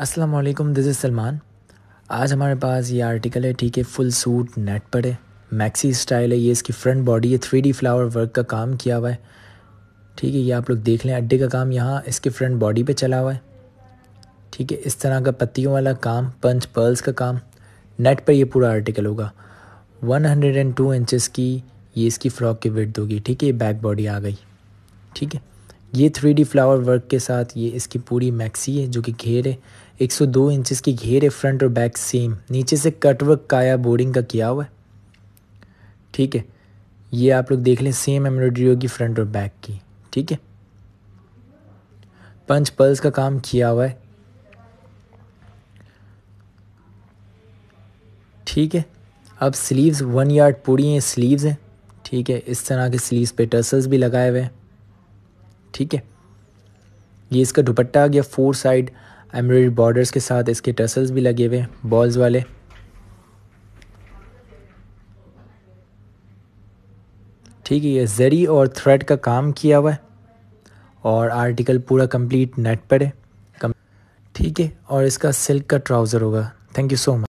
अस्सलाम वालेकुम this is Salman आज हमारे पास ये आर्टिकल है ठीक है फुल सूट नेट पर है मैक्सी स्टाइल है ये इसकी फ्रंट बॉडी है थ्री डी फ्लावर वर्क का काम किया हुआ है ठीक है ये आप लोग देख लें अड्डे का काम यहाँ इसके फ्रंट बॉडी पे चला हुआ है ठीक है इस तरह का पत्तियों वाला काम पंच पर्ल्स का काम नेट पर ये पूरा आर्टिकल होगा 102 इंचेस की ये इसकी फ्रॉक की विड्थ होगी ठीक है ये बैक बॉडी आ गई ठीक है ये थ्री डी फ्लावर वर्क के साथ ये इसकी पूरी मैक्सी है जो कि घेर है 102 इंचेस की घेर है फ्रंट और बैक सेम नीचे से कटवर्क काया बोर्डिंग का किया हुआ है ठीक है ये आप लोग देख लें सेम एम्ब्रॉयडरी होगी फ्रंट और बैक की ठीक है पंच पल्स का काम किया हुआ है ठीक है अब स्लीव्स वन यार्ड पूरी हैं स्लीव्स हैं ठीक है इस तरह के स्लीव्स पे टसल्स भी लगाए हुए हैं ठीक है ये इसका दुपट्टा आ गया फोर साइड एम्ब्रॉयडरी बॉर्डर्स के साथ इसके टसल्स भी लगे हुए बॉल्स वाले ठीक है ये जरी और थ्रेड का काम किया हुआ है और आर्टिकल पूरा कंप्लीट नेट पर है ठीक है और इसका सिल्क का ट्राउज़र होगा थैंक यू सो मच